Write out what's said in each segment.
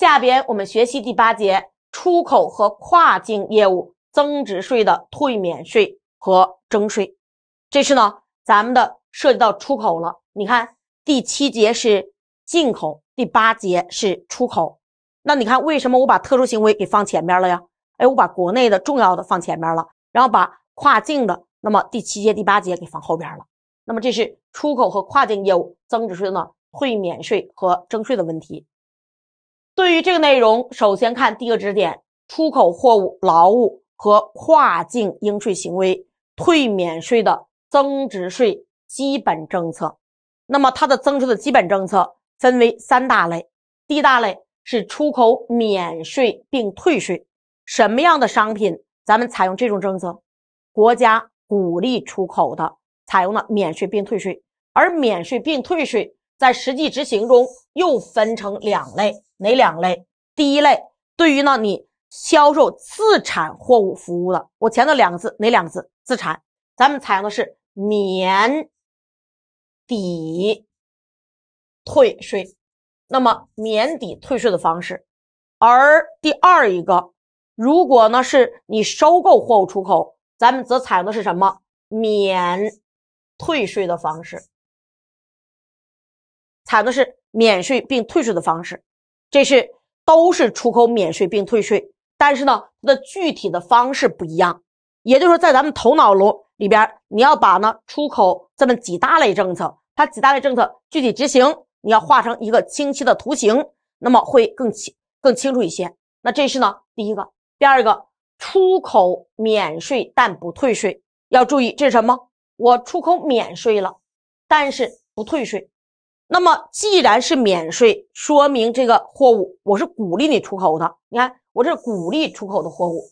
下边我们学习第八节出口和跨境业务增值税的退免税和征税。这是呢，咱们的涉及到出口了。你看第七节是进口，第八节是出口。那你看为什么我把特殊行为给放前边了呀？哎，我把国内的重要的放前边了，然后把跨境的，那么第七节、第八节给放后边了。那么这是出口和跨境业务增值税的退免税和征税的问题。对于这个内容，首先看第一个知识点：出口货物、劳务和跨境应税行为退免税的增值税基本政策。那么它的增值税的基本政策分为三大类，第一大类是出口免税并退税，什么样的商品咱们采用这种政策？国家鼓励出口的，采用了免税并退税。而免税并退税在实际执行中又分成两类。哪两类？第一类，对于呢你销售自产货物服务的，我强调两个字，哪两个字？自产，咱们采用的是免抵退税。那么免抵退税的方式。而第二一个，如果呢是你收购货物出口，咱们则采用的是什么？免退税的方式。采用的是免税并退税的方式。这是都是出口免税并退税，但是呢，它的具体的方式不一样。也就是说，在咱们头脑里里边，你要把呢出口这么几大类政策，它几大类政策具体执行，你要画成一个清晰的图形，那么会更清更清楚一些。那这是呢第一个，第二个，出口免税但不退税，要注意这是什么？我出口免税了，但是不退税。那么，既然是免税，说明这个货物我是鼓励你出口的。你看，我这是鼓励出口的货物，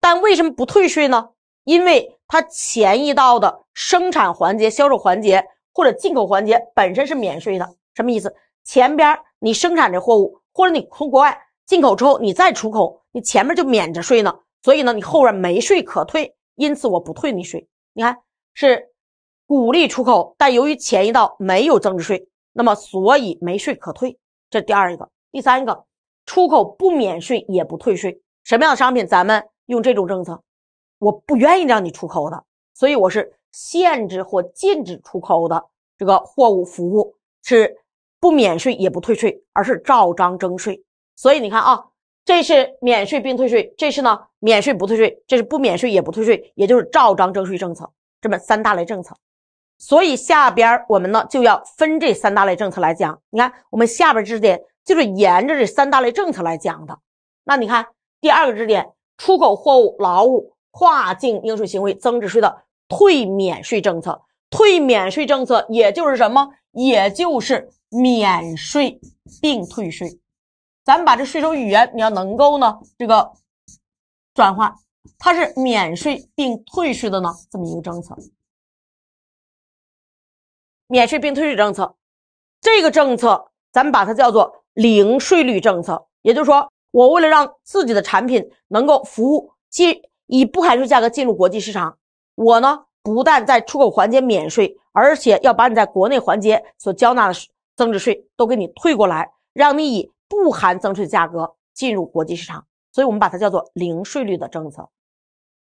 但为什么不退税呢？因为它前一道的生产环节、销售环节或者进口环节本身是免税的。什么意思？前边你生产这货物，或者你从国外进口之后你再出口，你前面就免着税呢。所以呢，你后边没税可退，因此我不退你税。你看，是鼓励出口，但由于前一道没有增值税。那么，所以没税可退，这是第二一个。第三个，出口不免税也不退税，什么样的商品咱们用这种政策？我不愿意让你出口的，所以我是限制或禁止出口的这个货物服务是不免税也不退税，而是照章征税。所以你看啊，这是免税并退税，这是呢免税不退税，这是不免税也不退税，也就是照章征税政策，这么三大类政策。所以下边我们呢就要分这三大类政策来讲。你看，我们下边知识点就是沿着这三大类政策来讲的。那你看第二个知识点，出口货物劳务跨境应税行为增值税的退免税政策，退免税政策也就是什么？也就是免税并退税。咱们把这税收语言你要能够呢这个转化，它是免税并退税的呢这么一个政策。免税并退税政策，这个政策咱们把它叫做零税率政策。也就是说，我为了让自己的产品能够服务进以不含税价格进入国际市场，我呢不但在出口环节免税，而且要把你在国内环节所交纳的增值税都给你退过来，让你以不含增值税价格进入国际市场。所以，我们把它叫做零税率的政策。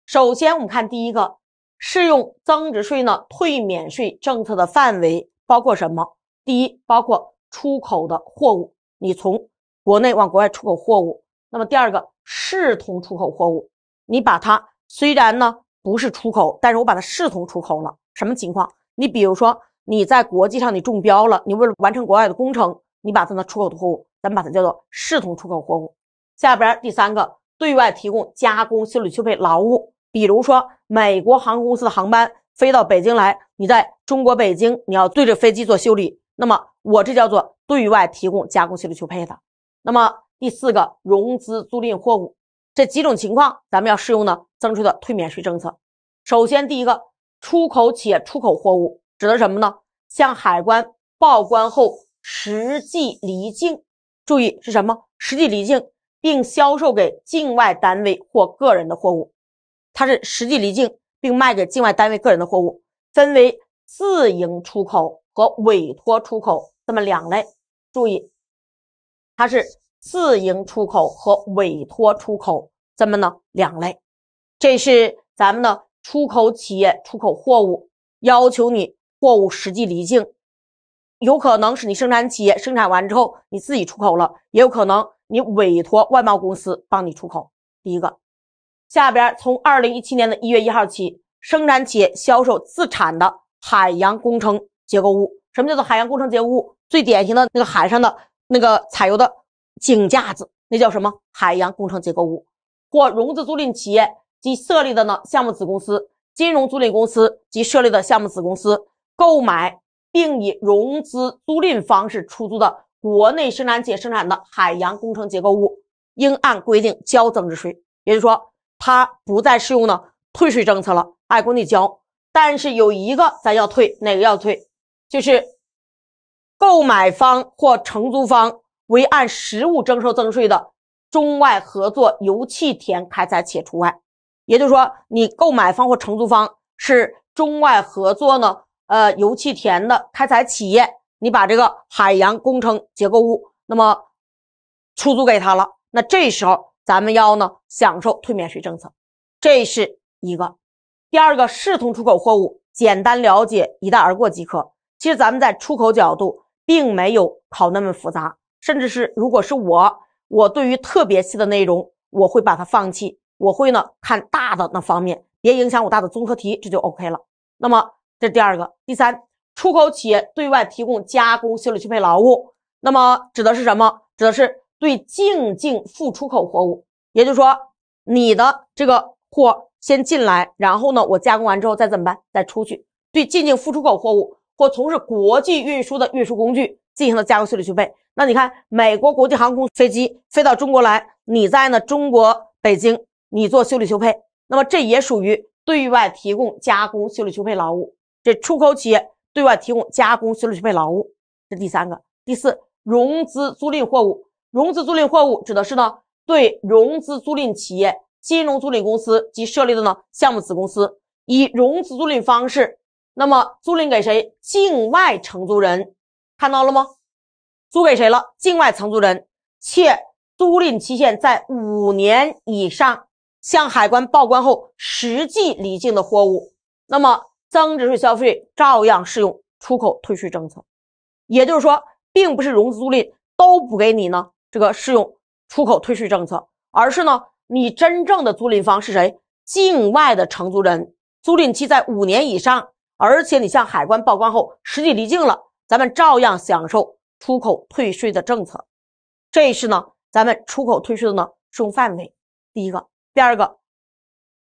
首先，我们看第一个。适用增值税呢退免税政策的范围包括什么？第一，包括出口的货物，你从国内往国外出口货物；那么第二个，视同出口货物，你把它虽然呢不是出口，但是我把它视同出口了。什么情况？你比如说你在国际上你中标了，你为了完成国外的工程，你把它呢出口的货物，咱们把它叫做视同出口货物。下边第三个，对外提供加工修理修配劳务。比如说，美国航空公司的航班飞到北京来，你在中国北京，你要对着飞机做修理，那么我这叫做对外提供加工修理修配的。那么第四个融资租赁货物，这几种情况咱们要适用呢增税的退免税政策。首先，第一个出口企业出口货物，指的什么呢？向海关报关后实际离境，注意是什么？实际离境并销售给境外单位或个人的货物。它是实际离境并卖给境外单位个人的货物，分为自营出口和委托出口这么两类。注意，它是自营出口和委托出口这么呢两类。这是咱们的出口企业出口货物要求你货物实际离境，有可能是你生产企业生产完之后你自己出口了，也有可能你委托外贸公司帮你出口。第一个。下边从二零一七年的一月一号起，生产企业销售自产的海洋工程结构物，什么叫做海洋工程结构物？最典型的那个海上的那个采油的井架子，那叫什么？海洋工程结构物，或融资租赁企业及设立的呢项目子公司、金融租赁公司及设立的项目子公司购买并以融资租赁方式出租的国内生产企业生产的海洋工程结构物，应按规定交增值税。也就是说。它不再适用呢退税政策了，按国内交，但是有一个咱要退，哪个要退？就是购买方或承租方为按实物征收增值税的中外合作油气田开采企业除外。也就是说，你购买方或承租方是中外合作呢，呃，油气田的开采企业，你把这个海洋工程结构物那么出租给他了，那这时候。咱们要呢享受退免税政策，这是一个。第二个，视同出口货物，简单了解，一带而过即可。其实咱们在出口角度，并没有考那么复杂，甚至是如果是我，我对于特别细的内容，我会把它放弃，我会呢看大的那方面，别影响我大的综合题，这就 OK 了。那么这是第二个，第三，出口企业对外提供加工修理修配劳务，那么指的是什么？指的是。对进境复出口货物，也就是说，你的这个货先进来，然后呢，我加工完之后再怎么办？再出去。对进境付出口货物或从事国际运输的运输工具进行了加工修理修配。那你看，美国国际航空飞机飞到中国来，你在呢中国北京，你做修理修配，那么这也属于对外提供加工修理修配劳务。这出口企业对外提供加工修理修配劳务，这第三个、第四，融资租赁货物。融资租赁货物指的是呢，对融资租赁企业、金融租赁公司及设立的呢项目子公司以融资租赁方式，那么租赁给谁？境外承租人，看到了吗？租给谁了？境外承租人，且租赁期限在五年以上，向海关报关后实际离境的货物，那么增值税、消费照样适用出口退税政策。也就是说，并不是融资租赁都不给你呢。这个适用出口退税政策，而是呢，你真正的租赁方是谁？境外的承租人，租赁期在五年以上，而且你向海关报关后实际离境了，咱们照样享受出口退税的政策。这是呢，咱们出口退税的呢适用范围。第一个，第二个，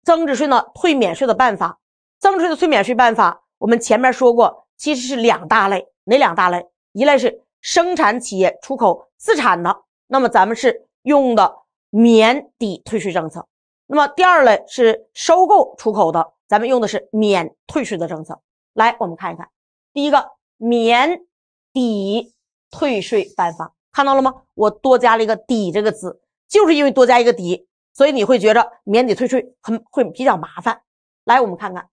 增值税呢退免税的办法，增值税的退免税办法，我们前面说过，其实是两大类，哪两大类？一类是生产企业出口自产的。那么咱们是用的免抵退税政策，那么第二类是收购出口的，咱们用的是免退税的政策。来，我们看一看，第一个免抵退税办法，看到了吗？我多加了一个“抵”这个字，就是因为多加一个“抵”，所以你会觉着免抵退税很会比较麻烦。来，我们看看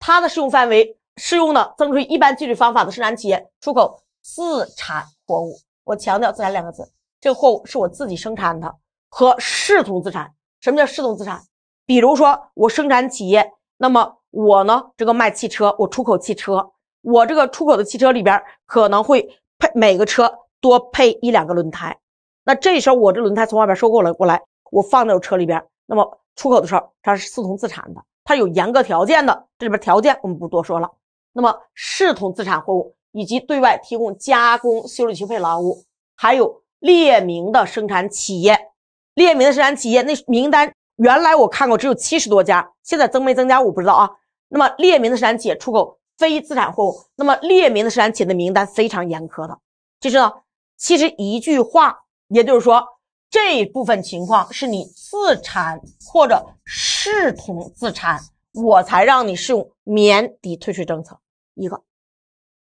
它的适用范围，适用的增值税一般计税方法的生产企业出口自产货物，我强调“自产”两个字。这个货物是我自己生产的，和视同资产。什么叫视同资产？比如说我生产企业，那么我呢，这个卖汽车，我出口汽车，我这个出口的汽车里边可能会配每个车多配一两个轮胎。那这时候我这轮胎从外边收购了过来，我放到车里边，那么出口的时候它是视同自产的，它有严格条件的，这里边条件我们不多说了。那么视同资产货物，以及对外提供加工、修理、修配劳务，还有。列明的生产企业，列明的生产企业，那名单原来我看过只有七十多家，现在增没增加我不知道啊。那么列明的生产企业出口非自产货物，那么列明的生产企业的名单非常严苛的。就是呢，其实一句话，也就是说，这部分情况是你自产或者视同自产，我才让你适用免抵退税政策。一个，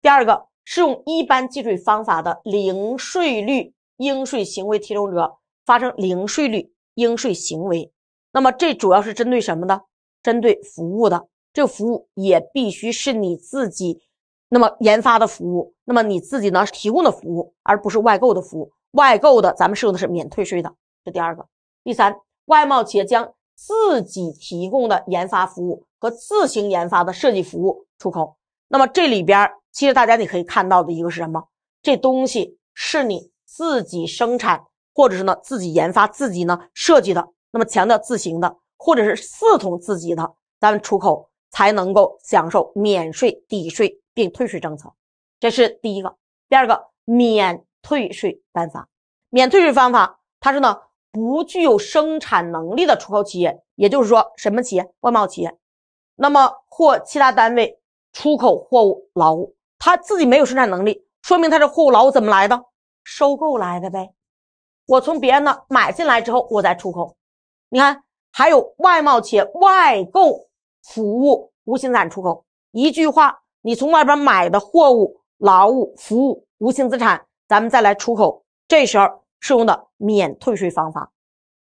第二个适用一般计税方法的零税率。应税行为提供者发生零税率应税行为，那么这主要是针对什么呢？针对服务的，这个服务也必须是你自己那么研发的服务，那么你自己呢提供的服务，而不是外购的服务。外购的，咱们适用的是免退税的。这第二个，第三，外贸企业将自己提供的研发服务和自行研发的设计服务出口，那么这里边其实大家你可以看到的一个是什么？这东西是你。自己生产，或者是呢自己研发、自己呢设计的，那么强调自行的，或者是四同自己的，咱们出口才能够享受免税、抵税并退税政策。这是第一个，第二个免退税办法。免退税方法，它是呢不具有生产能力的出口企业，也就是说什么企业？外贸企业，那么或其他单位出口货物、劳务，他自己没有生产能力，说明他这货物、劳务怎么来的？收购来的呗，我从别人那买进来之后，我再出口。你看，还有外贸企业外购服务、无形资产出口。一句话，你从外边买的货物、劳务、服务、无形资产，咱们再来出口。这时候适用的免退税方法，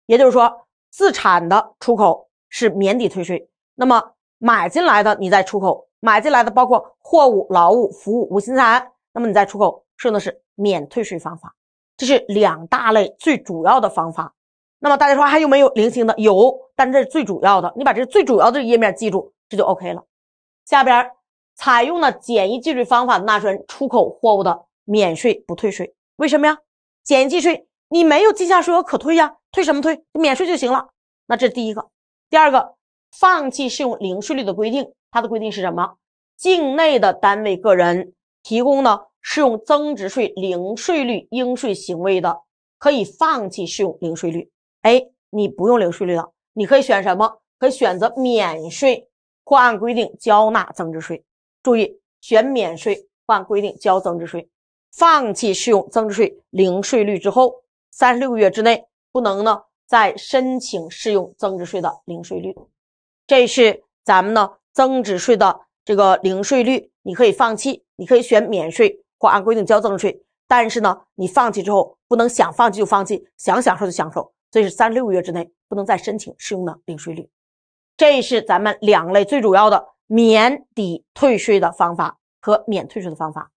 也就是说，自产的出口是免抵退税。那么买进来的你再出口，买进来的包括货物、劳务、服务、无形资产，那么你再出口适用的是。免退税方法，这是两大类最主要的方法。那么大家说还有没有零星的？有，但是是最主要的。你把这最主要的页面记住，这就 OK 了。下边采用了简易计税方法的纳税人出口货物的免税不退税，为什么呀？简易计税，你没有进项税额可退呀，退什么退？免税就行了。那这是第一个，第二个，放弃适用零税率的规定，它的规定是什么？境内的单位个人提供的。适用增值税零税率应税行为的，可以放弃适用零税率。哎，你不用零税率的，你可以选什么？可以选择免税或按规定缴纳增值税。注意，选免税或按规定交增值税。放弃适用增值税零税率之后，三十六个月之内不能呢再申请适用增值税的零税率。这是咱们呢增值税的这个零税率，你可以放弃，你可以选免税。或按规定交增值税，但是呢，你放弃之后不能想放弃就放弃，想享受就享受，所以是三六个月之内不能再申请适用的零税率。这是咱们两类最主要的免抵退税的方法和免退税的方法。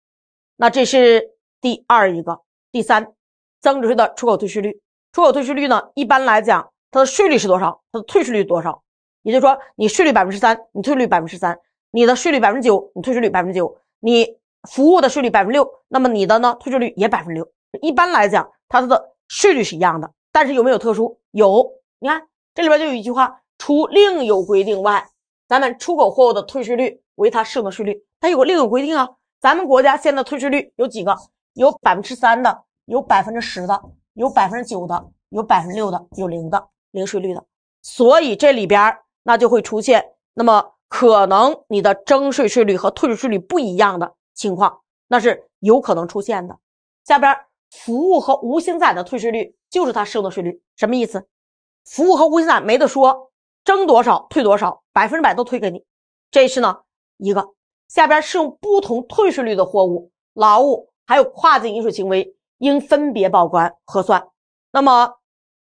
那这是第二一个，第三，增值税的出口退税率。出口退税率呢，一般来讲，它的税率是多少？它的退税率多少？也就是说，你税率百分之三，你退率百分之三；你的税率百分之九，你退税率百分之九；你。服务的税率百分之六，那么你的呢？退税率也百分之六。一般来讲，它的税率是一样的。但是有没有特殊？有，你看这里边就有一句话：除另有规定外，咱们出口货物的退税率为它适用的税率。它有个另有规定啊。咱们国家现在退税率有几个？有百分之三的，有百分之十的，有百分之九的，有百分之六的，有零的零税率的。所以这里边那就会出现，那么可能你的征税税率和退税税率不一样的。情况那是有可能出现的。下边服务和无形载的退税率就是它适用的税率，什么意思？服务和无形载没得说，征多少退多少，百分之百都退给你。这是呢一个。下边适用不同退税率的货物、劳务，还有跨境饮水行为，应分别报关核算。那么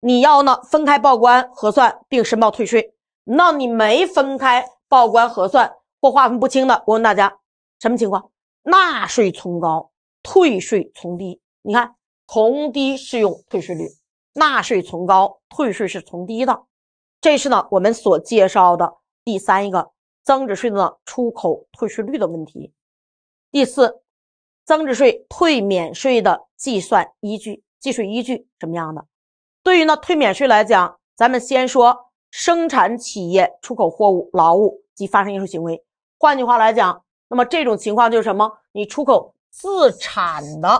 你要呢分开报关核算并申报退税，那你没分开报关核算或划分不清的，我问大家什么情况？纳税从高，退税从低。你看，从低适用退税率，纳税从高，退税是从低的。这是呢，我们所介绍的第三一个增值税的出口退税率的问题。第四，增值税退免税的计算依据，计税依据什么样的？对于呢退免税来讲，咱们先说生产企业出口货物、劳务及发生应税行为。换句话来讲。那么这种情况就是什么？你出口自产的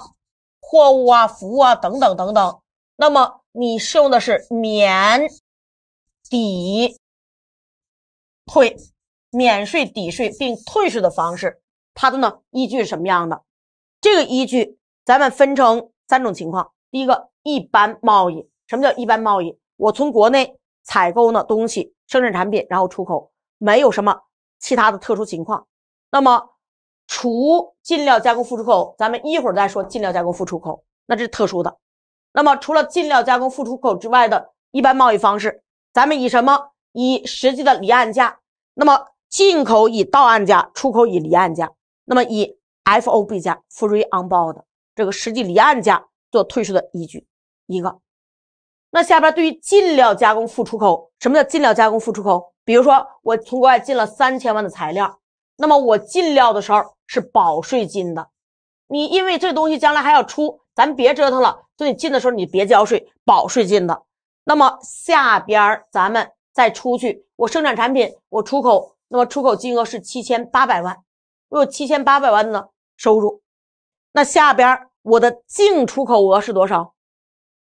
货物啊、服务啊等等等等，那么你适用的是免抵退、免税抵税并退税的方式。它的呢依据是什么样的？这个依据咱们分成三种情况。第一个，一般贸易。什么叫一般贸易？我从国内采购呢东西生产产品，然后出口，没有什么其他的特殊情况。那么，除进料加工复出口，咱们一会儿再说进料加工复出口，那这是特殊的。那么，除了进料加工复出口之外的一般贸易方式，咱们以什么？以实际的离岸价。那么，进口以到岸价，出口以离岸价。那么，以 F O B 价 Free on Board 这个实际离岸价做退税的依据一个。那下边对于进料加工复出口，什么叫进料加工复出口？比如说，我从国外进了三千万的材料。那么我进料的时候是保税进的，你因为这东西将来还要出，咱别折腾了，所以进的时候你别交税，保税进的。那么下边咱们再出去，我生产产品，我出口，那么出口金额是七千八百万，我有七千八百万的收入。那下边我的净出口额是多少？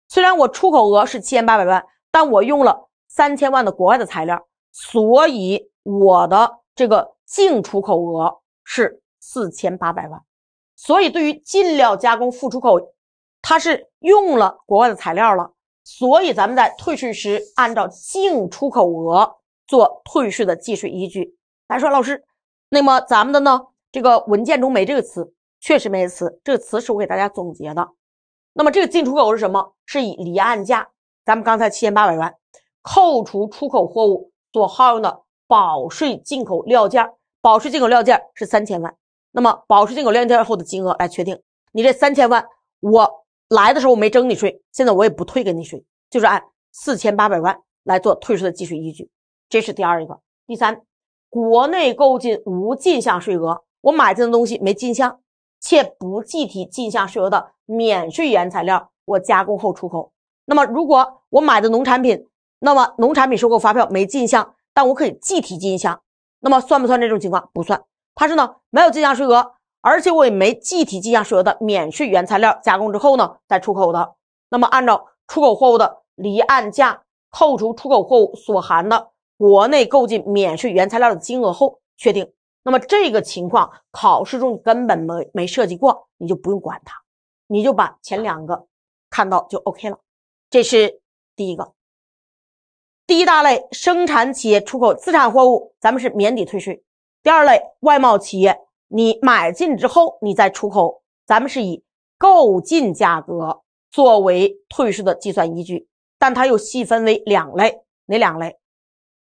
虽然我出口额是七千八百万，但我用了三千万的国外的材料，所以我的这个。净出口额是四千八百万，所以对于进料加工复出口，它是用了国外的材料了，所以咱们在退税时按照净出口额做退税的计税依据。来说老师，那么咱们的呢这个文件中没这个词，确实没词，这个词是我给大家总结的。那么这个进出口是什么？是以离岸价，咱们刚才七千八百万，扣除出口货物所耗用的保税进口料件。保税进口料件是三千万，那么保税进口料件后的金额来确定。你这三千万，我来的时候我没征你税，现在我也不退给你税，就是按四千八百万来做退税的计税依据。这是第二一个。第三，国内购进无进项税额，我买进的东西没进项，且不计提进项税额的免税原材料，我加工后出口。那么，如果我买的农产品，那么农产品收购发票没进项，但我可以计提进项。那么算不算这种情况？不算，它是呢没有进项税额，而且我也没计提进项税额的免税原材料加工之后呢再出口的。那么按照出口货物的离岸价扣除出口货物所含的国内购进免税原材料的金额后确定。那么这个情况考试中根本没没涉及过，你就不用管它，你就把前两个看到就 OK 了。这是第一个。第一大类生产企业出口自产货物，咱们是免抵退税；第二类外贸企业，你买进之后你再出口，咱们是以购进价格作为退税的计算依据。但它又细分为两类，哪两类？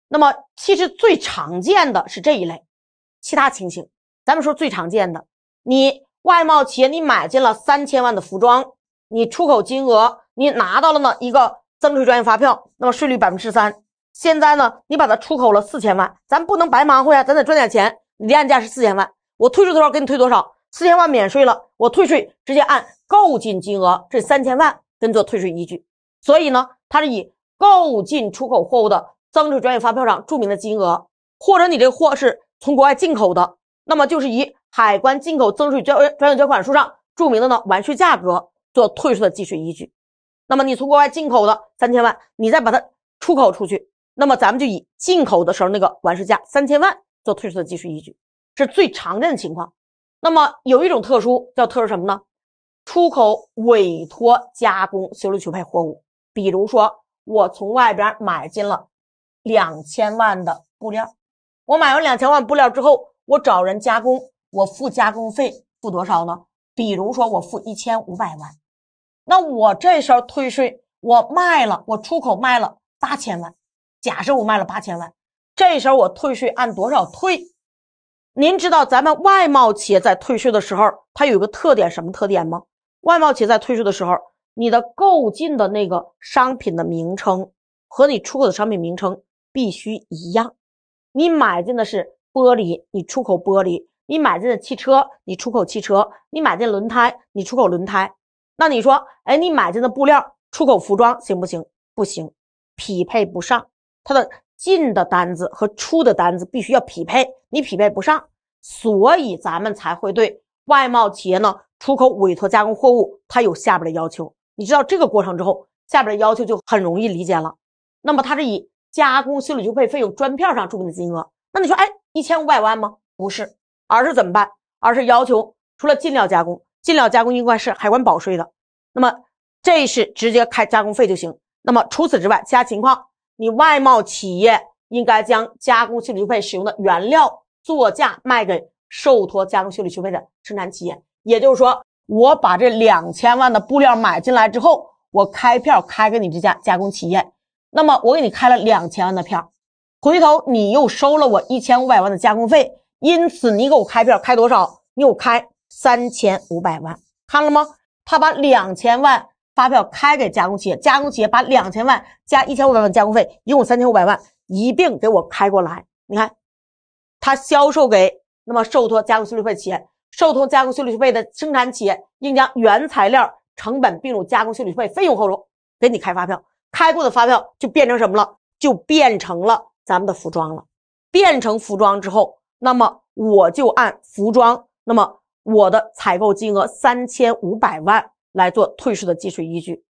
那么其实最常见的是这一类，其他情形咱们说最常见的，你外贸企业你买进了三千万的服装，你出口金额你拿到了呢一个。增值税专用发票，那么税率百分之十三。现在呢，你把它出口了四千万，咱不能白忙活呀，咱得赚点钱。的按价是四千万，我退税多少给你退多少？四千万免税了，我退税直接按购进金额这三千万跟做退税依据。所以呢，它是以购进出口货物的增值税专用发票上注明的金额，或者你这货是从国外进口的，那么就是以海关进口增值税交专用缴款书上注明的呢完税价格做退税的计税依据。那么你从国外进口的三千万，你再把它出口出去，那么咱们就以进口的时候那个完税价三千万做退税的技术依据，是最常见的情况。那么有一种特殊，叫特殊什么呢？出口委托加工修理修配货物，比如说我从外边买进了两千万的布料，我买完两千万布料之后，我找人加工，我付加工费付多少呢？比如说我付一千五百万。那我这时候退税，我卖了，我出口卖了八千万。假设我卖了八千万，这时候我退税按多少退？您知道咱们外贸企业在退税的时候，它有个特点，什么特点吗？外贸企业在退税的时候，你的购进的那个商品的名称和你出口的商品名称必须一样。你买进的是玻璃，你出口玻璃；你买进的汽车，你出口汽车；你买进轮胎，你出口轮胎。那你说，哎，你买进的布料出口服装行不行？不行，匹配不上。它的进的单子和出的单子必须要匹配，你匹配不上，所以咱们才会对外贸企业呢，出口委托加工货物，它有下边的要求。你知道这个过程之后，下边的要求就很容易理解了。那么它是以加工修理修配费用专票上注明的金额。那你说，哎，一千五百万吗？不是，而是怎么办？而是要求除了进料加工。进料加工应关是海关保税的，那么这是直接开加工费就行。那么除此之外，其他情况，你外贸企业应该将加工修理费使用的原料作价卖给受托加工修理费的生产企业，也就是说，我把这两千万的布料买进来之后，我开票开给你这家加工企业，那么我给你开了两千万的票，回头你又收了我一千五百万的加工费，因此你给我开票开多少，你给我开。三千五百万，看了吗？他把两千万发票开给加工企业，加工企业把两千万加一千五百万加工费，一共三千五百万一并给我开过来。你看，他销售给那么受托加工修理费企业，受托加工修理费的生产企业应将原材料成本并入加工修理费费用后头，给你开发票，开过的发票就变成什么了？就变成了咱们的服装了。变成服装之后，那么我就按服装那么。我的采购金额三千五百万来做退税的计税依据，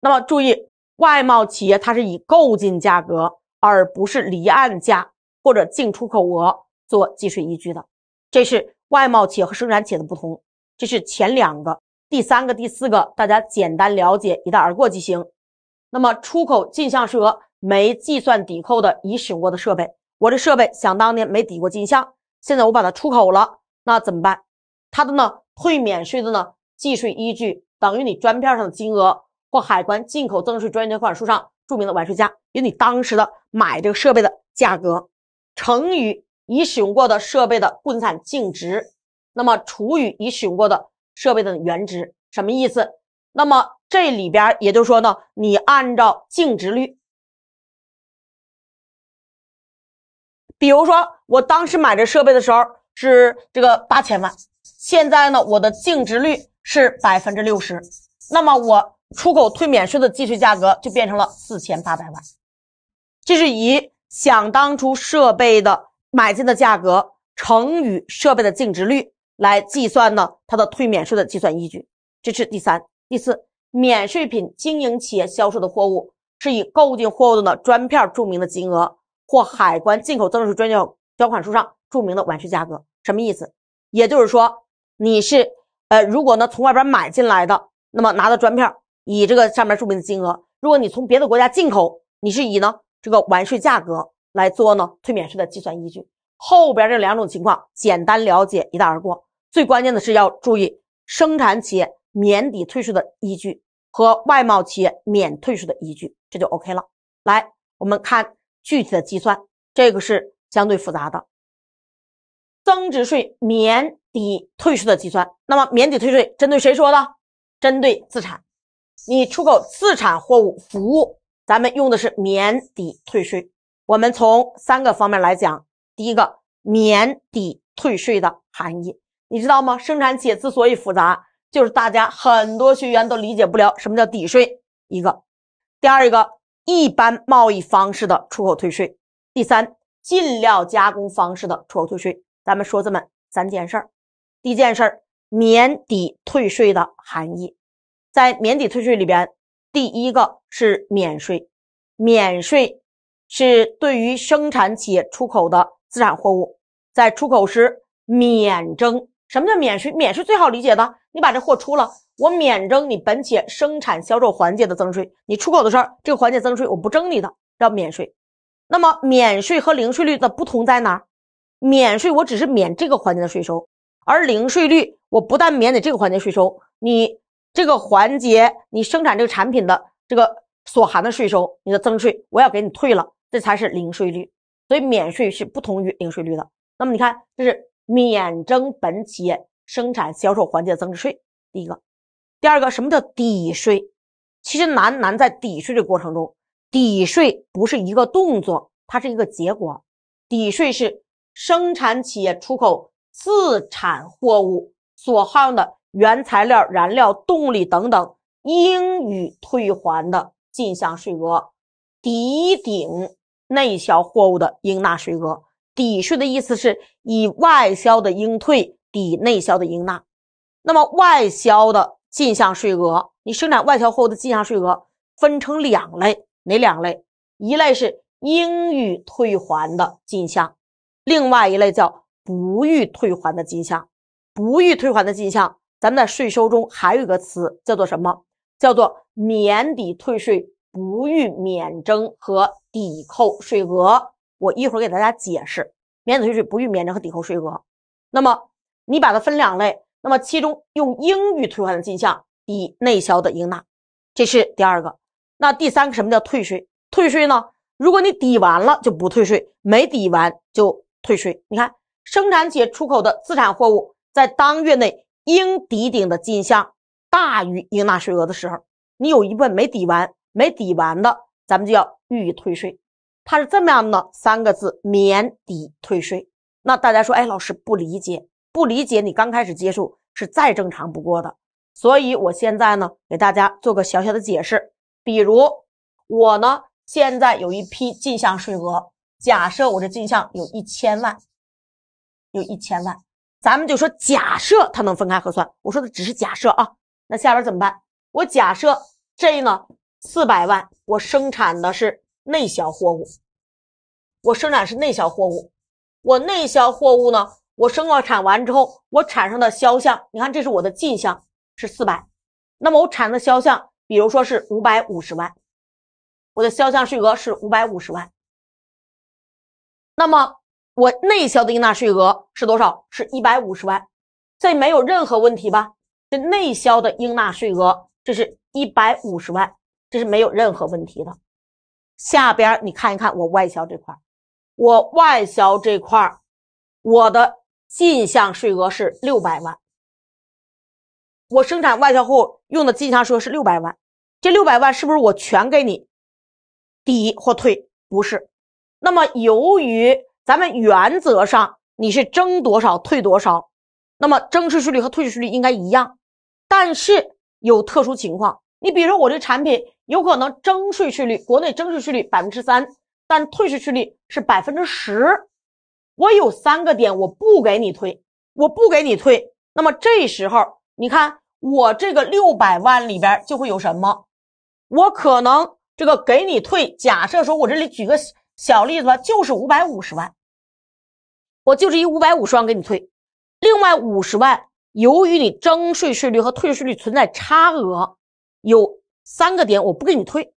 那么注意外贸企业它是以购进价格而不是离岸价或者进出口额做计税依据的，这是外贸企业和生产企业的不同。这是前两个，第三个、第四个大家简单了解，一带而过就行。那么出口进项税额没计算抵扣的已使用过的设备，我这设备想当年没抵过进项，现在我把它出口了，那怎么办？它的呢退免税的呢计税依据等于你专票上的金额或海关进口增值税专用款书上注明的完税价，与你当时的买这个设备的价格乘以已使用过的设备的固定资产净值，那么除以已使用过的设备的原值，什么意思？那么这里边也就是说呢，你按照净值率，比如说我当时买这设备的时候是这个八千万。现在呢，我的净值率是百分之六十，那么我出口退免税的计税价格就变成了四千八百万。这是以想当初设备的买进的价格乘以设备的净值率来计算呢，它的退免税的计算依据。这是第三、第四，免税品经营企业销售的货物是以购进货物的呢专票注明的金额或海关进口增值税专用缴款书上注明的完税价格，什么意思？也就是说。你是呃，如果呢从外边买进来的，那么拿到专票，以这个上面注明的金额；如果你从别的国家进口，你是以呢这个完税价格来做呢退免税的计算依据。后边这两种情况简单了解，一带而过。最关键的是要注意生产企业免抵退税的依据和外贸企业免退税的依据，这就 OK 了。来，我们看具体的计算，这个是相对复杂的，增值税免。以退税的计算，那么免抵退税针对谁说的？针对自产，你出口自产货物服务，咱们用的是免抵退税。我们从三个方面来讲：第一个，免抵退税的含义，你知道吗？生产企业之所以复杂，就是大家很多学员都理解不了什么叫抵税。一个，第二一个，一般贸易方式的出口退税；第三，进料加工方式的出口退税。咱们说这么三件事儿。一件事儿，免抵退税的含义，在免抵退税里边，第一个是免税，免税是对于生产企业出口的资产货物，在出口时免征。什么叫免税？免税最好理解的，你把这货出了，我免征你本企业生产销售环节的增税，你出口的事候，这个环节增税我不征你的，叫免税。那么，免税和零税率的不同在哪？免税我只是免这个环节的税收。而零税率，我不但免得这个环节税收，你这个环节你生产这个产品的这个所含的税收，你的增值税我要给你退了，这才是零税率。所以免税是不同于零税率的。那么你看，这是免征本企业生产销售环节增值税。第一个，第二个，什么叫抵税？其实难难在抵税的过程中，抵税不是一个动作，它是一个结果。抵税是生产企业出口。自产货物所耗用的原材料、燃料、动力等等，应予退还的进项税额，抵顶内销货物的应纳税额。抵税的意思是以外销的应退抵内销的应纳。那么外销的进项税额，你生产外销货物的进项税额分成两类，哪两类？一类是应予退还的进项，另外一类叫。不予退还的进项，不予退还的进项，咱们在税收中还有一个词叫做什么？叫做免抵退税，不予免征和抵扣税额。我一会儿给大家解释免抵退税，不予免征和抵扣税额。那么你把它分两类，那么其中用应予退还的进项抵内销的应纳，这是第二个。那第三个，什么叫退税？退税呢？如果你抵完了就不退税，没抵完就退税。你看。生产企业出口的资产货物，在当月内应抵顶的进项大于应纳税额的时候，你有一部分没抵完，没抵完的，咱们就要予以退税。它是这么样的三个字：免抵退税。那大家说，哎，老师不理解，不理解，你刚开始接触是再正常不过的。所以我现在呢，给大家做个小小的解释。比如，我呢现在有一批进项税额，假设我的进项有一千万。就一千万，咱们就说假设它能分开核算，我说的只是假设啊。那下边怎么办？我假设这呢四百万，我生产的是内销货物，我生产是内销货物，我内销货物呢，我生要产完之后，我产生的销项，你看这是我的进项是四百，那么我产的销项，比如说是五百五十万，我的销项税额是五百五十万，那么。我内销的应纳税额是多少？是一百五十万，这没有任何问题吧？这内销的应纳税额，这是一百五十万，这是没有任何问题的。下边你看一看我外销这块，我外销这块，我的进项税额是六百万，我生产外销后用的进项税额是六百万，这六百万是不是我全给你抵或退？不是，那么由于。咱们原则上你是征多少退多少，那么征税税率和退税税率应该一样，但是有特殊情况。你比如说我这产品有可能征税税率国内征税税率百分之三，但退税税率是百分之十，我有三个点我不给你退，我不给你退。那么这时候你看我这个六百万里边就会有什么？我可能这个给你退，假设说我这里举个小例子吧，就是五百五十万。我就是以五百五十万给你退，另外五十万，由于你征税税率和退税税率存在差额，有三个点，我不给你退。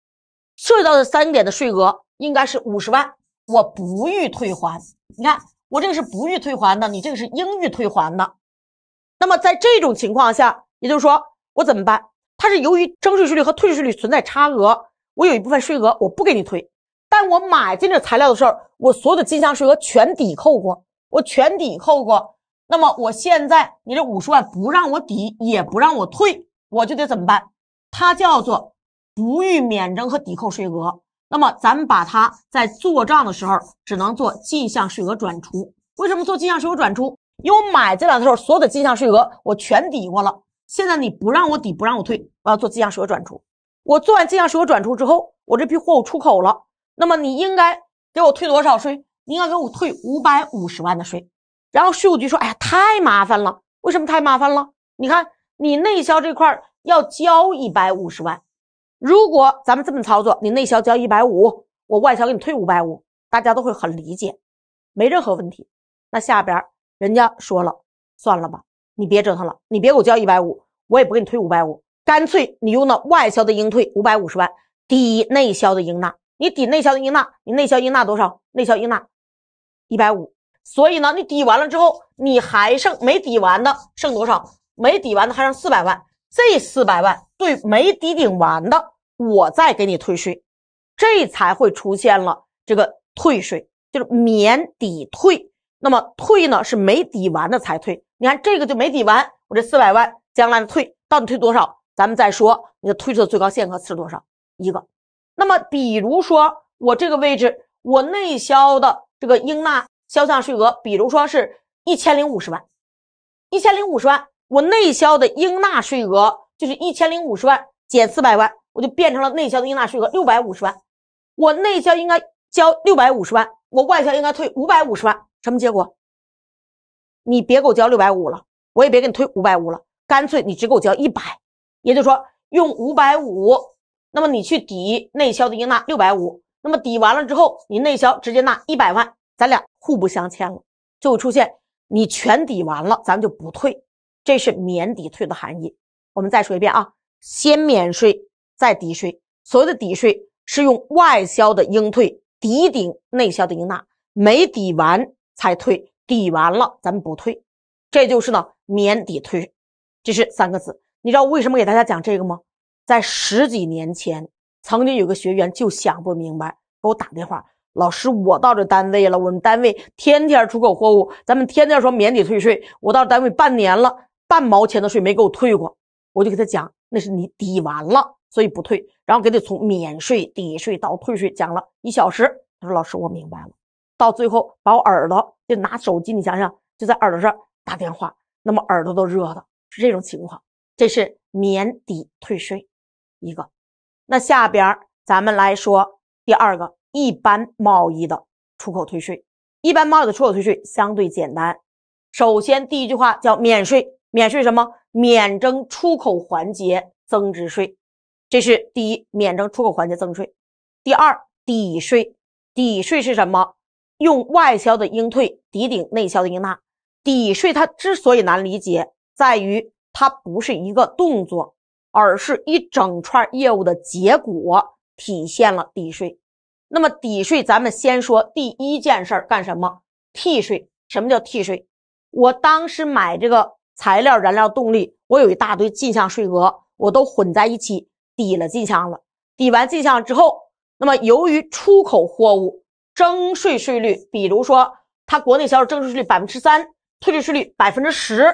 涉及到的三点的税额应该是五十万，我不予退还。你看，我这个是不予退还的，你这个是应予退还的。那么在这种情况下，也就是说，我怎么办？它是由于征税税率和退税税率存在差额，我有一部分税额我不给你退，但我买进这材料的时候，我所有的进项税额全抵扣过。我全抵扣过，那么我现在你这五十万不让我抵，也不让我退，我就得怎么办？它叫做不予免征和抵扣税额。那么咱们把它在做账的时候只能做进项税额转出。为什么做进项税额转出？因为我买进来的时候所有的进项税额我全抵过了，现在你不让我抵，不让我退，我要做进项税额转出。我做完进项税额转出之后，我这批货物出口了，那么你应该给我退多少税？你要给我退五百五十万的税，然后税务局说：“哎呀，太麻烦了。为什么太麻烦了？你看，你内销这块要交一百五十万。如果咱们这么操作，你内销交一百五，我外销给你退五百五，大家都会很理解，没任何问题。那下边人家说了，算了吧，你别折腾了，你别给我交一百五，我也不给你退五百五，干脆你用那外销的应退五百五十万抵内销的应纳，你抵内销的应纳，你内销应纳多少？内销应纳。”一百五，所以呢，你抵完了之后，你还剩没抵完的剩多少？没抵完的还剩四百万，这四百万对没抵顶完的，我再给你退税，这才会出现了这个退税，就是免抵退。那么退呢，是没抵完的才退。你看这个就没抵完，我这四百万将来的退到底退多少？咱们再说，你的退税的最高限额是多少？一个。那么比如说我这个位置，我内销的。这个应纳销项税额，比如说是一千零五十万，一千零五十万，我内销的应纳税额就是一千零五十万减四百万，我就变成了内销的应纳税额六百五十万。我内销应该交六百五十万，我外销应该退五百五十万，什么结果？你别给我交六百五了，我也别给你退五百五了，干脆你只给我交一百，也就是说用五百五，那么你去抵内销的应纳六百五。那么抵完了之后，你内销直接纳一百万，咱俩互不相欠了。就会出现你全抵完了，咱们就不退，这是免抵退的含义。我们再说一遍啊，先免税再抵税。所谓的抵税是用外销的应退抵顶内销的应纳，没抵完才退，抵完了咱们不退，这就是呢免抵退，这是三个字。你知道为什么给大家讲这个吗？在十几年前。曾经有个学员就想不明白，给我打电话，老师，我到这单位了，我们单位天天出口货物，咱们天天说免抵退税，我到单位半年了，半毛钱的税没给我退过，我就给他讲，那是你抵完了，所以不退。然后给他从免税、抵税到退税讲了一小时，他说老师我明白了。到最后把我耳朵就拿手机，你想想，就在耳朵上打电话，那么耳朵都热的，是这种情况。这是免抵退税，一个。那下边咱们来说第二个，一般贸易的出口退税。一般贸易的出口退税相对简单。首先第一句话叫免税，免税什么？免征出口环节增值税，这是第一，免征出口环节增值税。第二，抵税，抵税是什么？用外销的应退抵顶内销的应纳。抵税它之所以难理解，在于它不是一个动作。而是一整串业务的结果体现了抵税。那么，抵税，咱们先说第一件事儿干什么？替税。什么叫替税？我当时买这个材料、燃料、动力，我有一大堆进项税额，我都混在一起抵了进项了。抵完进项之后，那么由于出口货物征税税率，比如说它国内销售征税税率百分之三，退税税率百分之十，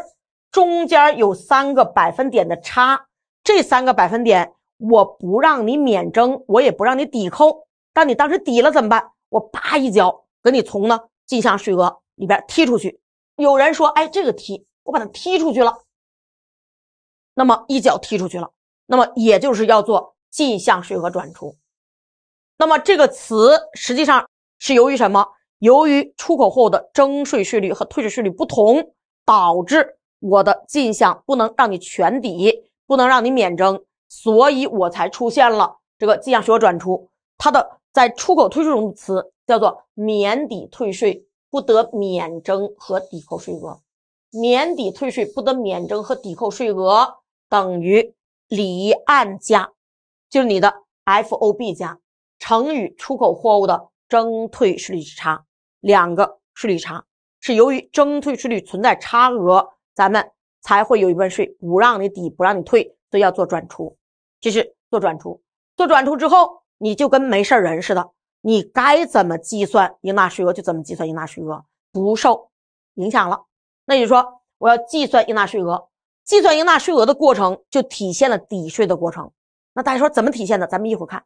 中间有三个百分点的差。这三个百分点，我不让你免征，我也不让你抵扣。但你当时抵了怎么办？我啪一脚，给你从呢进项税额里边踢出去。有人说，哎，这个踢，我把它踢出去了。那么一脚踢出去了，那么也就是要做进项税额转出。那么这个词实际上是由于什么？由于出口后的征税税率和退税税率不同，导致我的进项不能让你全抵。不能让你免征，所以我才出现了这个进项税额转出。它的在出口退税中的词叫做免抵退税，不得免征和抵扣税额。免抵退税不得免征和抵扣税额等于离岸价，就是你的 FOB 价乘以出口货物的征退税率之差。两个税率差是由于征退税率存在差额，咱们。才会有一分税，不让你抵，不让你退，都要做转出，就是做转出，做转出之后，你就跟没事人似的，你该怎么计算应纳税额就怎么计算应纳税额，不受影响了。那也就说，我要计算应纳税额，计算应纳税额的过程就体现了抵税的过程。那大家说怎么体现的？咱们一会儿看。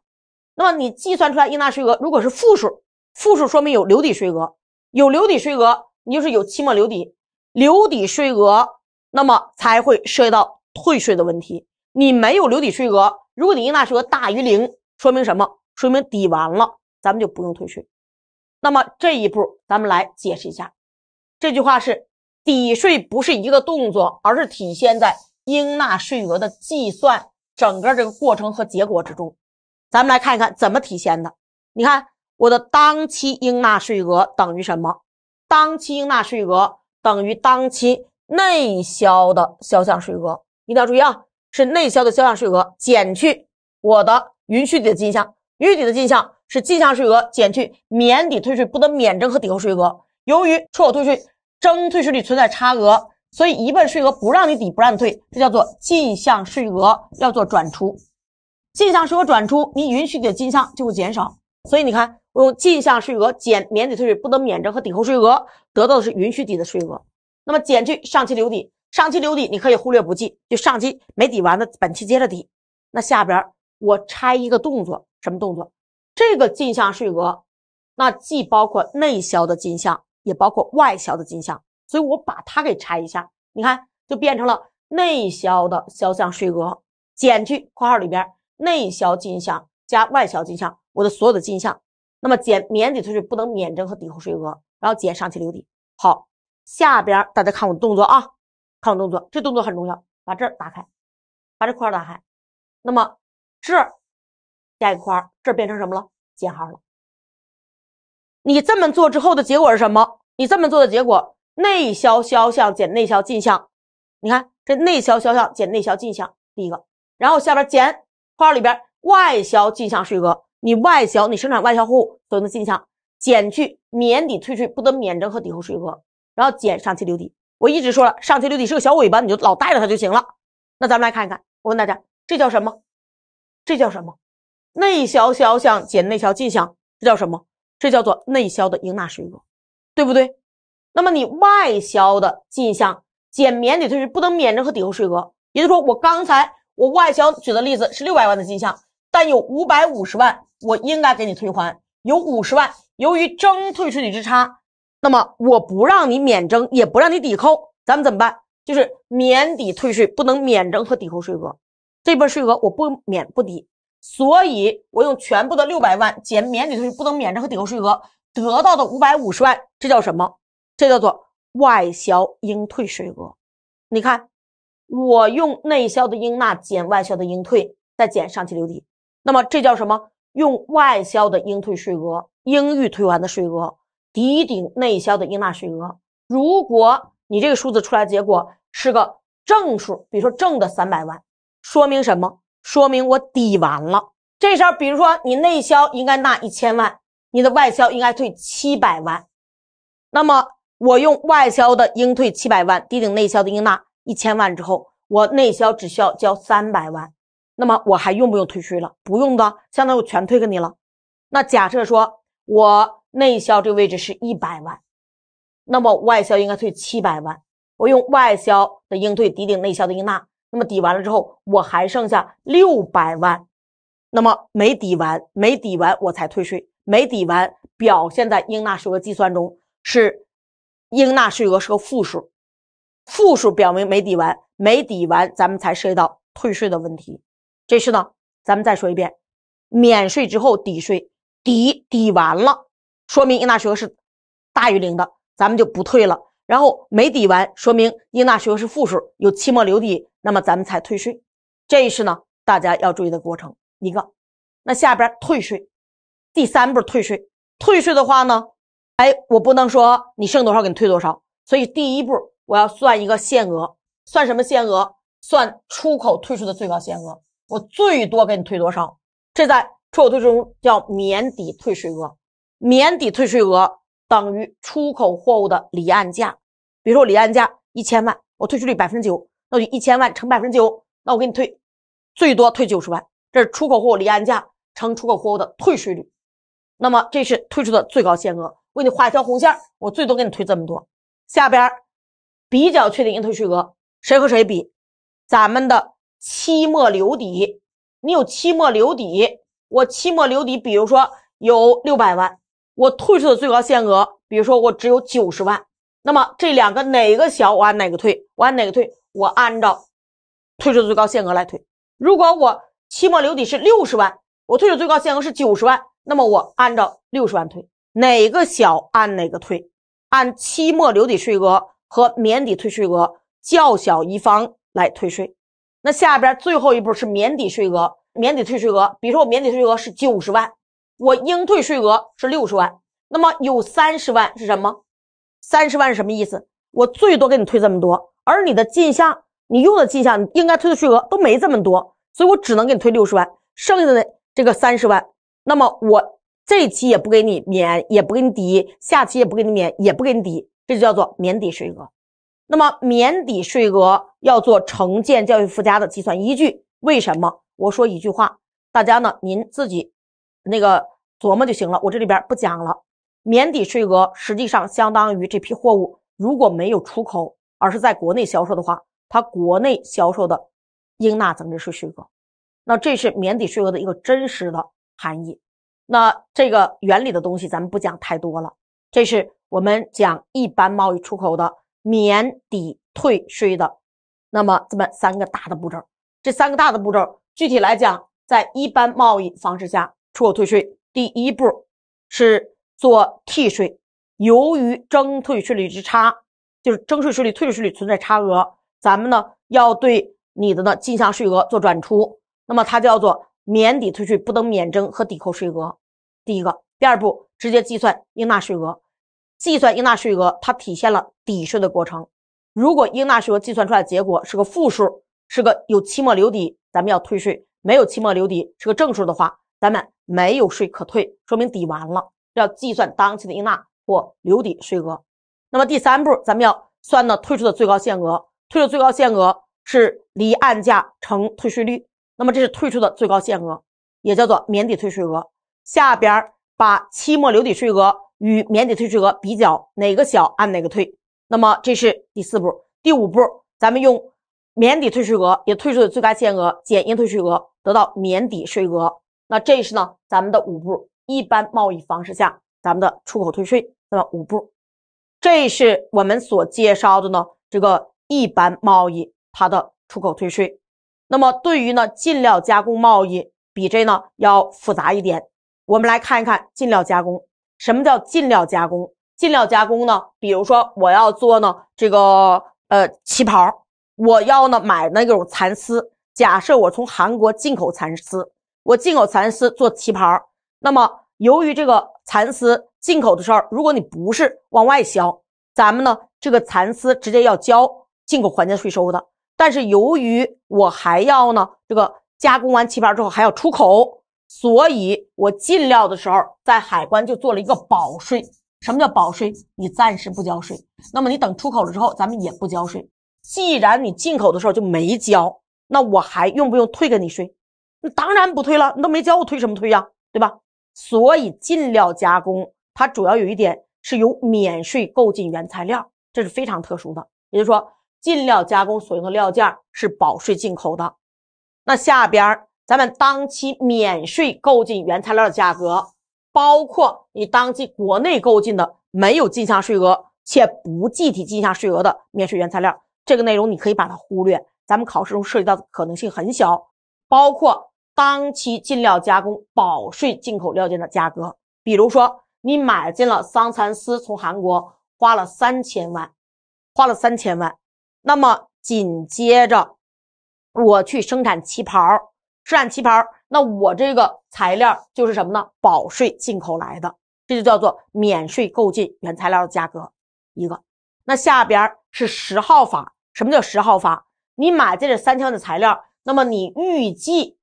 那么你计算出来应纳税额如果是负数，负数说明有留抵税额，有留抵税额，你就是有期末留抵，留抵税额。那么才会涉及到退税的问题。你没有留抵税额，如果你应纳税额大于零，说明什么？说明抵完了，咱们就不用退税。那么这一步，咱们来解释一下。这句话是：抵税不是一个动作，而是体现在应纳税额的计算整个这个过程和结果之中。咱们来看一看怎么体现的。你看，我的当期应纳税额等于什么？当期应纳税额等于当期。内销的销项税额一定要注意啊，是内销的销项税额减去我的允许抵的进项，允许抵的进项是进项税额减去免抵退税不得免征和抵扣税额。由于出口退税征退税率存在差额，所以一半税额不让你抵，不让你退，这叫做进项税额要做转出。进项税额转出，你允许抵的进项就会减少。所以你看，我用进项税额减免抵退税不得免征和抵扣税额，得到的是允许抵的税额。那么减去上期留底，上期留底你可以忽略不计，就上期没抵完的，本期接着抵。那下边我拆一个动作，什么动作？这个进项税额，那既包括内销的进项，也包括外销的进项，所以我把它给拆一下，你看就变成了内销的销项税额减去（括号里边内销进项加外销进项）我的所有的进项，那么减免抵退税不能免征和抵扣税额，然后减上期留底，好。下边大家看我的动作啊，看我动作，这动作很重要。把这打开，把这块打开。那么这加一块，这变成什么了？减号了。你这么做之后的结果是什么？你这么做的结果，内销销项减内销进项。你看这内销销项减内销进项，第一个，然后下边减括号里边外销进项税额。你外销，你生产外销货物所的进项，减去年底退税不得免征和抵扣税额。然后减上期留底。我一直说了，上期留底是个小尾巴，你就老带着它就行了。那咱们来看一看，我问大家，这叫什么？这叫什么？内销销项减内销进项，这叫什么？这叫做内销的应纳税额，对不对？那么你外销的进项减免抵退税不能免征和抵扣税额，也就是说，我刚才我外销举的例子是六百万的进项，但有五百五十万我应该给你退还，有五十万由于征退税率之差。那么我不让你免征，也不让你抵扣，咱们怎么办？就是免抵退税，不能免征和抵扣税额，这部分税额我不免不抵。所以，我用全部的六百万减免抵退税，不能免征和抵扣税额，得到的五百五十万，这叫什么？这叫做外销应退税额。你看，我用内销的应纳减外销的应退，再减上期留抵，那么这叫什么？用外销的应退税额应预退还的税额。抵顶内销的应纳税额，如果你这个数字出来结果是个正数，比如说正的三百万，说明什么？说明我抵完了。这时候，比如说你内销应该纳一千万，你的外销应该退七百万，那么我用外销的应退七百万抵顶内销的应纳一千万之后，我内销只需要交三百万，那么我还用不用退税了？不用的，相当于我全退给你了。那假设说我。内销这个位置是一百万，那么外销应该退七百万。我用外销的应退抵顶内销的应纳，那么抵完了之后，我还剩下六百万，那么没抵完，没抵完我才退税。没抵完，表现在应纳税额计算中是应纳税额是个负数，负数表明没抵完，没抵完，咱们才涉及到退税的问题。这是呢，咱们再说一遍：免税之后抵税，抵抵完了。说明应纳税额是大于零的，咱们就不退了。然后没抵完，说明应纳税额是负数，有期末留抵，那么咱们才退税。这是呢，大家要注意的过程一个。那下边退税，第三步退税。退税的话呢，哎，我不能说你剩多少给你退多少，所以第一步我要算一个限额，算什么限额？算出口退税的最高限额，我最多给你退多少？这在出口退税中叫免抵退税额。免抵退税额等于出口货物的离岸价，比如说离岸价一千万，我退税率百分之九，那就一千万乘百分之九，那我给你退最多退九十万，这是出口货物离岸价乘出口货物的退税率，那么这是退出的最高限额，我给你画一条红线，我最多给你退这么多。下边比较确定应退税额，谁和谁比？咱们的期末留抵，你有期末留抵，我期末留抵，比如说有六百万。我退税的最高限额，比如说我只有九十万，那么这两个哪个小我按哪个退，我按哪个退，我按照退税的最高限额来退。如果我期末留底是六十万，我退税最高限额是九十万，那么我按照六十万退，哪个小按哪个退，按期末留底税额和免抵退税额较小一方来退税。那下边最后一步是免抵税额，免抵退税额，比如说我免抵税额是九十万。我应退税额是六十万，那么有三十万是什么？三十万是什么意思？我最多给你退这么多，而你的进项，你用的进项，应该退的税额都没这么多，所以我只能给你退六十万，剩下的这个三十万，那么我这一期也不给你免，也不给你抵，下期也不给你免，也不给你抵，这就叫做免抵税额。那么免抵税额要做城建教育附加的计算依据，为什么？我说一句话，大家呢，您自己。那个琢磨就行了，我这里边不讲了。免抵税额实际上相当于这批货物如果没有出口，而是在国内销售的话，它国内销售的应纳增值税税额。那这是免抵税额的一个真实的含义。那这个原理的东西咱们不讲太多了。这是我们讲一般贸易出口的免抵退税的，那么这么三个大的步骤。这三个大的步骤具体来讲，在一般贸易方式下。出口退税第一步是做替税，由于征退税率之差，就是征税税率、退税税率存在差额，咱们呢要对你的呢进项税额做转出，那么它叫做免抵退税不能免征和抵扣税额。第一个，第二步直接计算应纳税额，计算应纳税额它体现了抵税的过程。如果应纳税额计算出来结果是个负数，是个有期末留抵，咱们要退税；没有期末留抵，是个正数的话。咱们没有税可退，说明抵完了，要计算当期的应纳或留抵税额。那么第三步，咱们要算呢退出的最高限额，退出最高限额是离岸价乘退税率。那么这是退出的最高限额，也叫做免抵退税额。下边把期末留抵税额与免抵退税额比较，哪个小按哪个退。那么这是第四步，第五步，咱们用免抵退税额也退出的最高限额减应退税额，得到免抵税额。那这是呢，咱们的五步一般贸易方式下，咱们的出口退税，那么五步，这是我们所介绍的呢这个一般贸易它的出口退税。那么对于呢进料加工贸易比这呢要复杂一点，我们来看一看进料加工。什么叫进料加工？进料加工呢，比如说我要做呢这个呃旗袍，我要呢买那种蚕丝，假设我从韩国进口蚕丝。我进口蚕丝做旗袍，那么由于这个蚕丝进口的时候，如果你不是往外销，咱们呢这个蚕丝直接要交进口环节税收的。但是由于我还要呢这个加工完旗袍之后还要出口，所以我进料的时候在海关就做了一个保税。什么叫保税？你暂时不交税，那么你等出口了之后，咱们也不交税。既然你进口的时候就没交，那我还用不用退给你税？那当然不退了，你都没教我退什么退呀，对吧？所以进料加工，它主要有一点是由免税购进原材料，这是非常特殊的。也就是说，进料加工所用的料件是保税进口的。那下边咱们当期免税购进原材料的价格，包括你当期国内购进的没有进项税额且不计提进项税额的免税原材料，这个内容你可以把它忽略，咱们考试中涉及到的可能性很小，包括。当期进料加工保税进口料件的价格，比如说你买进了桑蚕丝，从韩国花了三千万，花了三千万，那么紧接着我去生产旗袍，生产旗袍，那我这个材料就是什么呢？保税进口来的，这就叫做免税购进原材料的价格一个。那下边是十号法，什么叫十号法？你买进了三千万的材料，那么你预计。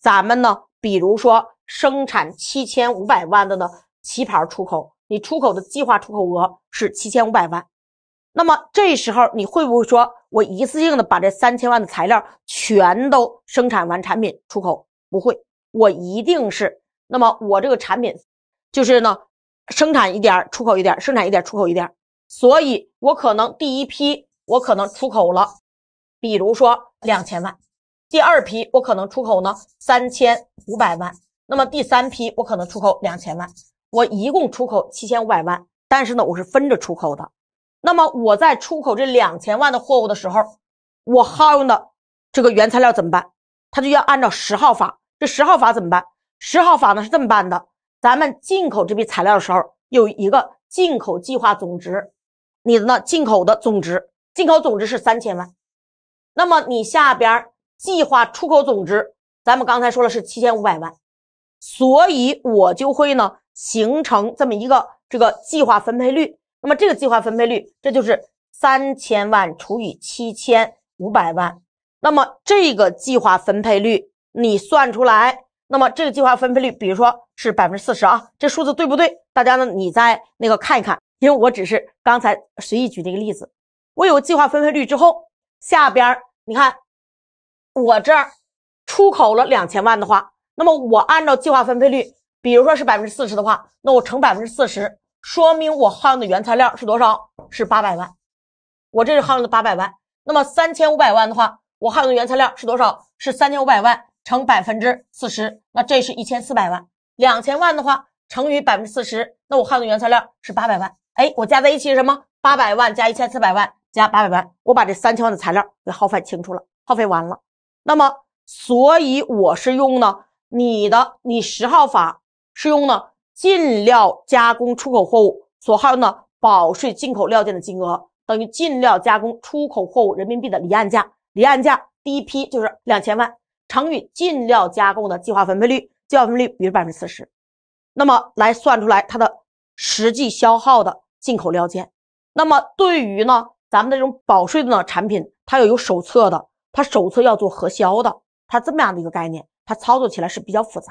咱们呢，比如说生产七千五百万的呢，旗袍出口，你出口的计划出口额是七千五百万，那么这时候你会不会说，我一次性的把这三千万的材料全都生产完产品出口？不会，我一定是，那么我这个产品就是呢，生产一点出口一点，生产一点出口一点，所以我可能第一批我可能出口了，比如说两千万。第二批我可能出口呢三千五百万，那么第三批我可能出口两千万，我一共出口七千五百万。但是呢，我是分着出口的。那么我在出口这两千万的货物的时候，我耗用的这个原材料怎么办？它就要按照十号法。这十号法怎么办？十号法呢是这么办的：咱们进口这批材料的时候，有一个进口计划总值，你的呢进口的总值，进口总值是三千万。那么你下边。计划出口总值，咱们刚才说了是七千五百万，所以我就会呢形成这么一个这个计划分配率。那么这个计划分配率，这就是三千万除以七千五百万。那么这个计划分配率你算出来，那么这个计划分配率，比如说是百分之四十啊，这数字对不对？大家呢，你再那个看一看，因为我只是刚才随意举这个例子。我有计划分配率之后，下边你看。我这儿出口了两千万的话，那么我按照计划分配率，比如说是百分之四十的话，那我乘百分之四十，说明我耗用的原材料是多少？是八百万。我这是耗用的八百万。那么三千五百万的话，我耗用的原材料是多少？是三千五百万乘百分之四十，那这是一千四百万。两千万的话乘以百分之四十，那我耗用的原材料是八百万。哎，我加在一起是什么？八百万加一千四百万加八百万，我把这三千万的材料给耗费清楚了，耗费完了。那么，所以我是用呢你的，你十号法是用呢进料加工出口货物所耗用的保税进口料件的金额，等于进料加工出口货物人民币的离岸价，离岸价第一批就是两千万，乘以进料加工的计划分配率，计划分配率比如百分之四十，那么来算出来它的实际消耗的进口料件。那么对于呢咱们的这种保税的呢产品，它要有手册的。它手册要做核销的，它这么样的一个概念，它操作起来是比较复杂。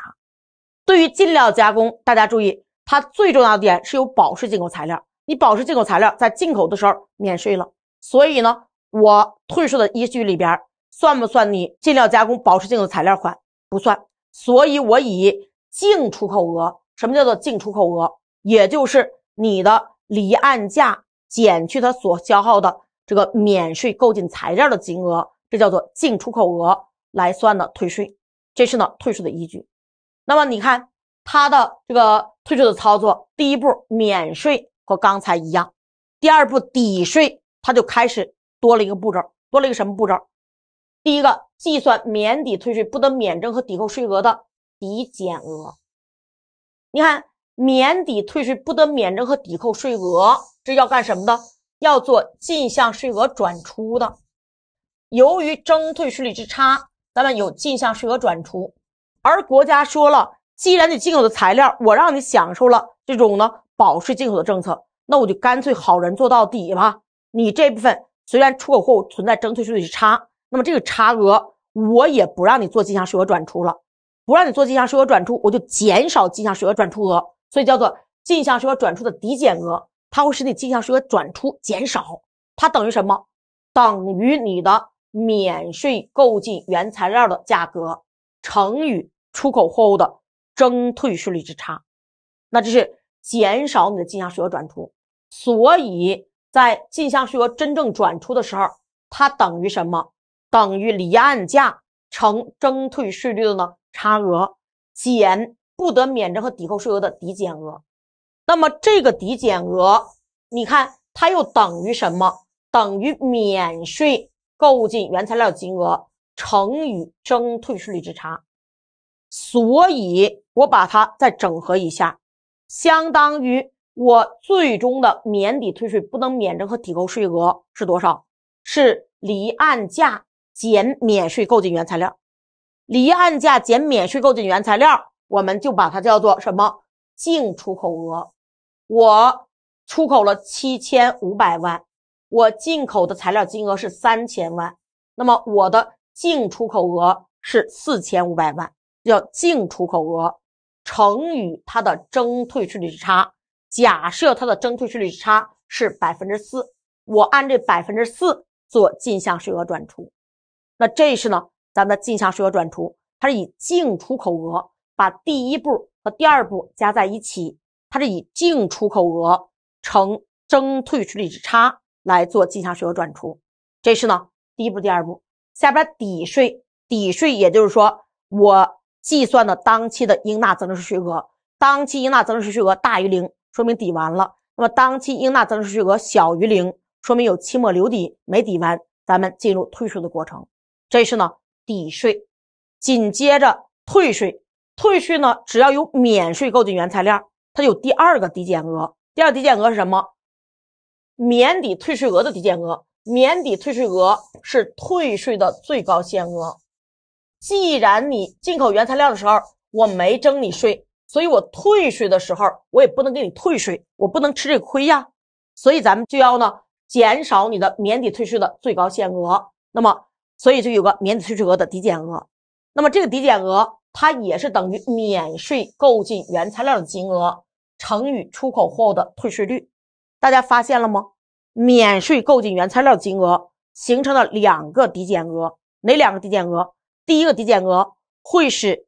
对于进料加工，大家注意，它最重要的点是有保税进口材料。你保税进口材料在进口的时候免税了，所以呢，我退税的依据里边算不算你进料加工保税进口材料款？不算。所以我以净出口额，什么叫做净出口额？也就是你的离岸价减去它所消耗的这个免税购进材料的金额。这叫做进出口额来算的退税，这是呢退税的依据。那么你看它的这个退税的操作，第一步免税和刚才一样，第二步抵税，它就开始多了一个步骤，多了一个什么步骤？第一个计算免抵退税不得免征和抵扣税额的抵减额。你看免抵退税不得免征和抵扣税额，这要干什么的？要做进项税额转出的。由于征退税率之差，咱们有进项税额转出，而国家说了，既然你进口的材料我让你享受了这种呢保税进口的政策，那我就干脆好人做到底吧。你这部分虽然出口货物存在征退税率之差，那么这个差额我也不让你做进项税额转出了，不让你做进项税额转出，我就减少进项税额转出额，所以叫做进项税额转出的抵减额，它会使你进项税额转出减少，它等于什么？等于你的。免税购进原材料的价格乘以出口货物的征退税率之差，那这是减少你的进项税额转出。所以，在进项税额真正转出的时候，它等于什么？等于离岸价乘征退税率的呢差额减不得免征和抵扣税额的抵减额。那么这个抵减额，你看它又等于什么？等于免税。购进原材料金额乘以征退税率之差，所以我把它再整合一下，相当于我最终的免抵退税不能免征和抵扣税额是多少？是离岸价减免税购进原材料，离岸价减免税购进原材料，我们就把它叫做什么？净出口额。我出口了七千五百万。我进口的材料金额是三千万，那么我的净出口额是四千五百万，叫净出口额乘以它的征退税率之差。假设它的征退税率之差是百分之四，我按这百分之四做进项税额转出。那这是呢，咱们的进项税额转出，它是以净出口额把第一步和第二步加在一起，它是以净出口额乘征退税率之差。来做进项税额转出，这是呢第一步、第二步。下边抵税，抵税也就是说我计算的当期的应纳增值税额，当期应纳增值税额大于零，说明抵完了。那么当期应纳增值税税额小于零，说明有期末留抵没抵完，咱们进入退税的过程。这是呢抵税，紧接着退税，退税呢只要有免税购进原材料，它有第二个抵减额，第二个抵减额是什么？免抵退税额的抵减额，免抵退税额是退税的最高限额。既然你进口原材料的时候我没征你税，所以我退税的时候我也不能给你退税，我不能吃这亏呀。所以咱们就要呢减少你的免抵退税的最高限额。那么，所以就有个免抵退税额的抵减额。那么这个抵减额它也是等于免税购进原材料的金额乘以出口货物的退税率。大家发现了吗？免税购进原材料金额形成了两个抵减额，哪两个抵减额？第一个抵减额会使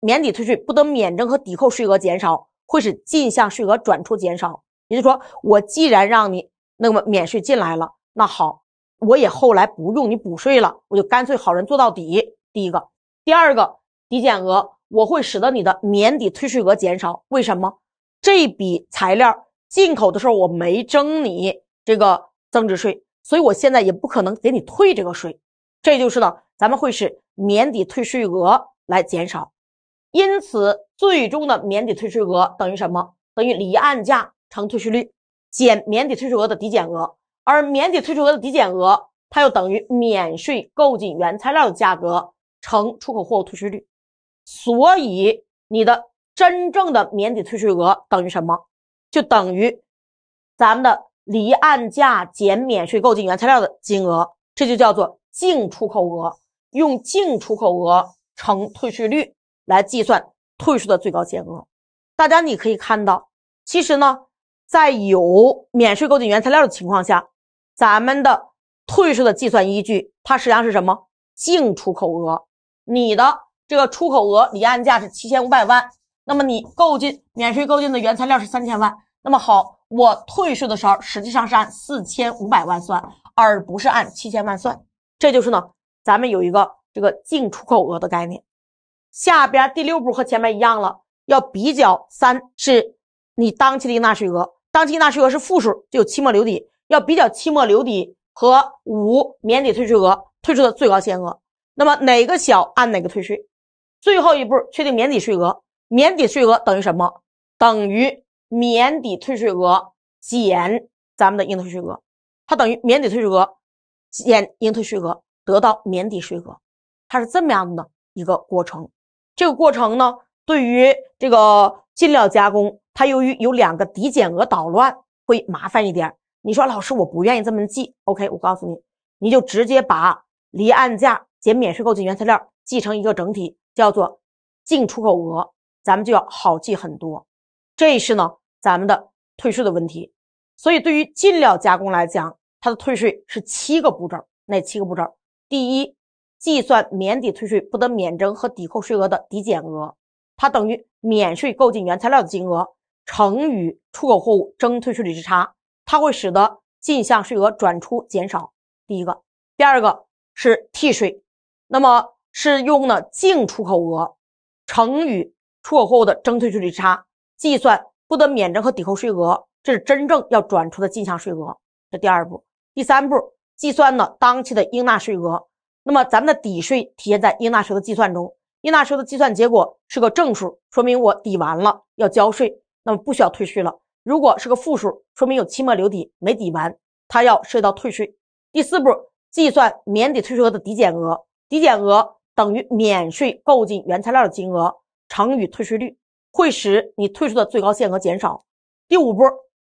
免抵退税不得免征和抵扣税额减少，会使进项税额转出减少。也就是说，我既然让你那么免税进来了，那好，我也后来不用你补税了，我就干脆好人做到底。第一个，第二个抵减额我会使得你的免抵退税额减少。为什么？这笔材料。进口的时候我没征你这个增值税，所以我现在也不可能给你退这个税，这就是呢，咱们会是免抵退税额来减少，因此最终的免抵退税额等于什么？等于离岸价乘退税率减免抵退税额的抵减额，而免抵退税额的抵减额它又等于免税购进原材料的价格乘出口货物退税率，所以你的真正的免抵退税额等于什么？就等于咱们的离岸价减免税购进原材料的金额，这就叫做净出口额。用净出口额乘退税率来计算退税的最高限额。大家你可以看到，其实呢，在有免税购进原材料的情况下，咱们的退税的计算依据它实际上是什么？净出口额，你的这个出口额离岸价是七千五百万。那么你购进免税购进的原材料是三千万，那么好，我退税的时候实际上是按四千五百万算，而不是按七千万算。这就是呢，咱们有一个这个进出口额的概念。下边第六步和前面一样了，要比较三是你当期的应纳税额，当期应纳税额是负数，就有期末留抵。要比较期末留抵和五免抵退税额，退税的最高限额。那么哪个小按哪个退税。最后一步确定免抵税额。免抵税额等于什么？等于免抵退税额减咱们的应退税额，它等于免抵退税额减应退税额，得到免抵税额，它是这么样的一个过程。这个过程呢，对于这个进料加工，它由于有两个抵减额捣乱，会麻烦一点。你说老师，我不愿意这么记。OK，我告诉你，你就直接把离岸价减免税购进原材料，记成一个整体，叫做进出口额。咱们就要好记很多，这是呢咱们的退税的问题。所以，对于进料加工来讲，它的退税是七个步骤。哪七个步骤？第一，计算免抵退税不得免征和抵扣税额的抵减额，它等于免税购进原材料的金额乘以出口货物征退税率之差，它会使得进项税额转出减少。第一个，第二个是替税，那么是用呢净出口额乘以。出口货物的征退税率差计算不得免征和抵扣税额，这是真正要转出的进项税额。这第二步，第三步计算呢当期的应纳税额。那么咱们的抵税体现在应纳税额的计算中，应纳税额的计算结果是个正数，说明我抵完了要交税，那么不需要退税了。如果是个负数，说明有期末留抵，没抵完，它要涉及到退税。第四步计算免抵退税额的抵减额，抵减额等于免税购进原材料的金额。乘以退税率，会使你退出的最高限额减少。第五步，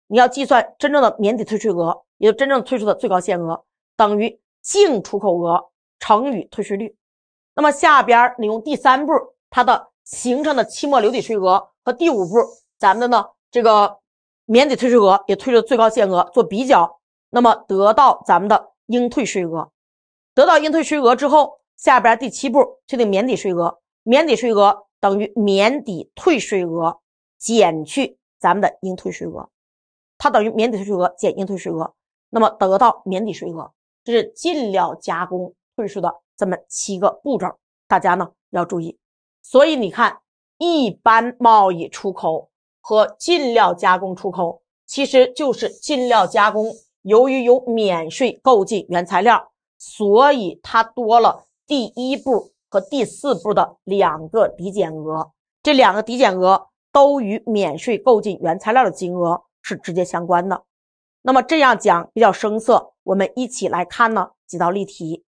你要计算真正的免抵退税额，也就真正退出的最高限额等于净出口额乘以退税率。那么下边你用第三步它的形成的期末留抵税额和第五步咱们的呢这个免抵退税额也退出最高限额做比较，那么得到咱们的应退税额。得到应退税额之后，下边第七步确定免抵税额，免抵税额。等于免抵退税额减去咱们的应退税额，它等于免抵退税额减应退税额，那么得到免抵税额，这是进料加工退税的这么七个步骤，大家呢要注意。所以你看，一般贸易出口和进料加工出口，其实就是进料加工，由于有免税购进原材料，所以它多了第一步。和第四步的两个抵减额，这两个抵减额都与免税购进原材料的金额是直接相关的。那么这样讲比较生涩，我们一起来看呢几道例题。